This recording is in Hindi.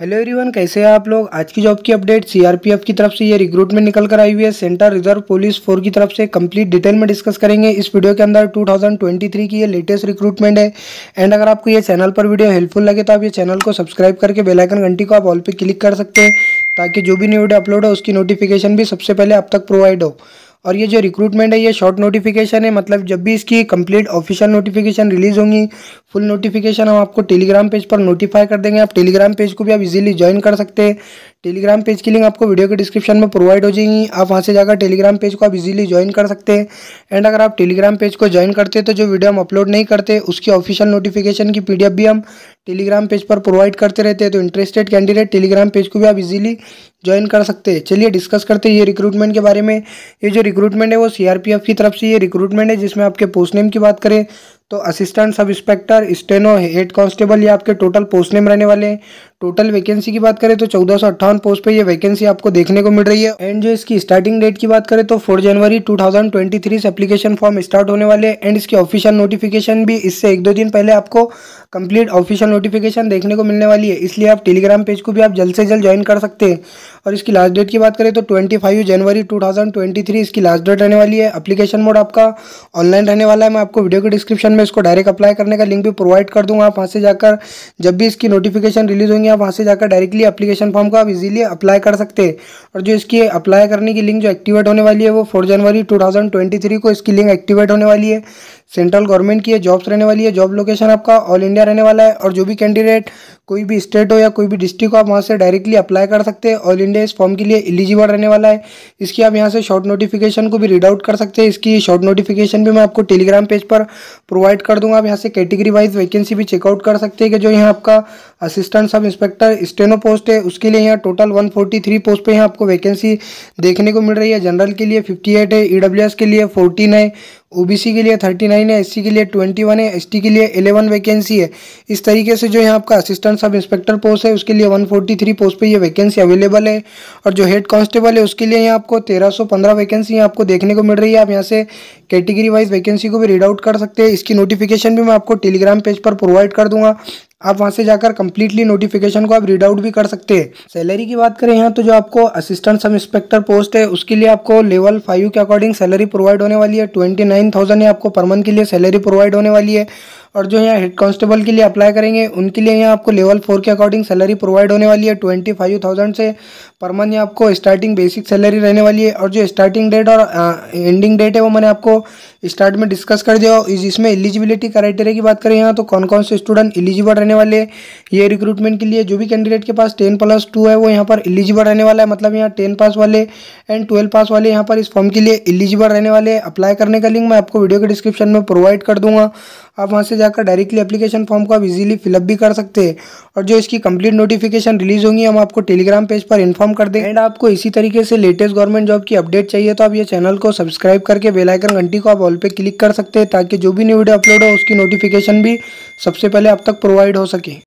हेलो एवरीवन कैसे हैं आप लोग आज की जॉब की अपडेट सीआरपीएफ की तरफ से ये रिक्रूटमेंट निकल कर आई हुई है सेंट्रल रिजर्व पुलिस फोर की तरफ से कंप्लीट डिटेल में डिस्कस करेंगे इस वीडियो के अंदर 2023 की ये लेटेस्ट रिक्रूटमेंट है एंड अगर आपको ये चैनल पर वीडियो हेल्पफुल लगे तो आप ये चैनल को सब्सक्राइब करके बेलाइकन घंटी को आप ऑल पर क्लिक कर सकते हैं ताकि जो भी न्यू वीडियो अपलोड हो उसकी नोटिफिकेशन भी सबसे पहले आप तक प्रोवाइड हो और ये जो रिक्रूटमेंट है ये शॉर्ट नोटिफिकेशन है मतलब जब भी इसकी कंप्लीट ऑफिशियल नोटिफिकेशन रिलीज़ होंगी फुल नोटिफिकेशन हम आपको टेलीग्राम पेज पर नोटिफाई कर देंगे आप टेलीग्राम पेज को भी आप इजीली ज्वाइन कर सकते हैं टेलीग्राम पेज की लिंक आपको वीडियो के डिस्क्रिप्शन में प्रोवाइड हो जाएगी आप वहाँ से जाकर टेलीग्राम पेज को आप इजीली ज्वाइन कर सकते हैं एंड अगर आप टेलीग्राम पेज को ज्वाइन करते हैं तो जो वीडियो हम अपलोड नहीं करते उसकी ऑफिशियल नोटिफिकेशन की पीडीएफ भी हम टेलीग्राम पेज पर प्रोवाइड करते रहते हैं तो इंटरेस्टेड कैंडिडेट टेलीग्राम पेज को भी आप इजीली ज्वाइन कर सकते हैं चलिए डिस्कस करते हैं ये रिक्रूटमेंट के बारे में ये जो रिक्रूटमेंट है वो सीआरपीएफ की तरफ से ये रिक्रूटमेंट है जिसमें आपके पोस्ट नेम की बात करें तो assistant sub inspector steno head constable ये आपके टोटल पोस्ट नेम रहने वाले हैं टोटल वैकेंसी की बात करें तो चौदह पोस्ट पे ये वैकेंसी आपको देखने को मिल रही है एंड जो इसकी स्टार्टिंग डेट की बात करें तो फोर जनवरी 2023 से एप्लीकेशन फॉर्म स्टार्ट होने वाले हैं एंड इसकी ऑफिशियल नोटिफिकेशन भी इससे एक दो दिन पहले आपको कंप्लीट ऑफिशियल नोटिफिकेशन देखने को मिलने वाली है इसलिए आप टेलीग्राम पेज को भी आप जल्द से जल्द ज्वाइन कर सकते हैं और इसकी लास्ट डेट की बात करें तो twenty five January two thousand twenty three इसकी लास्ट डेट रहने वाली है एप्लीकेशन मोड आपका ऑनलाइन रहने वाला है मैं आपको वीडियो के डिस्क्रिप्शन में इसको डायरेक्ट अप्लाई करने का लिंक भी प्रोवाइड कर दूंगा आप वहाँ से जाकर जब भी इसकी नोटिफिकेशन रिलीज होंगे करेंगे आप वहाँ से जाकर डायरेक्टली अप्लीकेशन फॉर्म को आप इजीली अप्लाई कर सकते हैं और जो इसकी अप्लाई करने की लिंक जो एक्टिवेट होने वाली है वो फोर जनवरी 2023 को इसकी लिंक एक्टिवेट होने वाली है सेंट्रल गवर्नमेंट की जॉब्स रहने वाली है जॉब लोकेशन आपका ऑल इंडिया रहने वाला है और जो भी कैंडिडेट कोई भी स्टेट हो या कोई भी डिस्ट्रिक्ट हो आप वहाँ से डायरेक्टली अप्लाई कर सकते हैं ऑल इंडिया इस फॉर्म के लिए एलिजिबल रहने वाला है इसकी आप यहाँ से शॉर्ट नोटिफिकेशन को भी रीड आउट कर सकते हैं इसकी शॉर्ट नोटिफिकेशन भी मैं आपको टेलीग्राम पेज पर प्रोवाइड कर दूंगा आप यहाँ से कैटेगरी वाइज वैकेंसी भी चेकआउट कर सकते हैं कि जो यहाँ आपका assistant sub inspector steno post है उसके लिए यहाँ टोटल 143 पोस्ट पे यहाँ आपको वैकेंसी देखने को मिल रही है जनरल के लिए 58 है ई e के लिए 14 है ओबीसी के लिए 39 है एस के लिए 21 है एस के लिए 11 वैकेंसी है इस तरीके से जो यहाँ आपका असिस्टेंट सब इंस्पेक्टर पोस्ट है उसके लिए 143 पोस्ट पे ये वैकेंसी अवेलेबल है और जो हेड कांस्टेबल है उसके लिए यहाँ आपको 1315 वैकेंसी यहाँ आपको देखने को मिल रही है आप यहाँ से कैटेगरी वाइज वैकेंसी को भी रीड आउट कर सकते हैं इसकी नोटिफिकेशन भी मैं आपको टेलीग्राम पेज पर प्रोवाइड कर दूंगा आप वहाँ से जाकर कम्प्लीटली नोटिफिकेशन को आप रीड आउट भी कर सकते हैं सैलरी की बात करें यहाँ तो जो आपको असिस्टेंट सब इंस्पेक्टर पोस्ट है उसके लिए आपको लेवल फाइव के अकॉर्डिंग सैलरी प्रोवाइड होने वाली है ट्वेंटी नाइन थाउजेंड है आपको पर मंथ के लिए सैलरी प्रोवाइड होने वाली है और जो यहाँ हेड कांस्टेबल के लिए अप्लाई करेंगे उनके लिए यहाँ आपको लेवल फोर के अकॉर्डिंग सैलरी प्रोवाइड होने वाली है ट्वेंटी फाइव थाउजेंड से पर मंथ यहाँ आपको स्टार्टिंग बेसिक सैलरी रहने वाली है और जो स्टार्टिंग डेट और एंडिंग डेट है वो मैंने आपको स्टार्ट में डिस्कस कर दिया इसमें एलिजिबिलिटी क्राइटेरिया की बात करें यहाँ तो कौन कौन से स्टूडेंट एलिजिबल रहने वाले हैं ये रिक्रूटमेंट के लिए जो भी कैंडिडेट के पास टेन प्लस टू है वो यहाँ पर एलिजिबल रहने वाला है मतलब यहाँ टेन पास वाले एंड ट्वेल्व पास वाले यहाँ पर इस फॉर्म के लिए एलिजिबल रहने वाले अप्लाई करने का लिंक मैं आपको वीडियो के डिस्क्रिप्शन में प्रोवाइड कर दूंगा आप वहाँ से जाकर डायरेक्टली अपलीकेशन फॉर्म को आप इजीली फिलअप भी कर सकते हैं और जो इसकी कंप्लीट नोटिफिकेशन रिलीज होंगी हम आपको टेलीग्राम पेज पर इन्फॉर्म कर दें एंड आपको इसी तरीके से लेटेस्ट गवर्नमेंट जॉब की अपडेट चाहिए तो आप ये चैनल को सब्सक्राइब करके बेलाइकन घंटी को आप बेल पे क्लिक कर सकते हैं ताकि जो भी न्यू वीडियो अपलोड हो उसकी नोटिफिकेशन भी सबसे पहले आप तक प्रोवाइड हो सके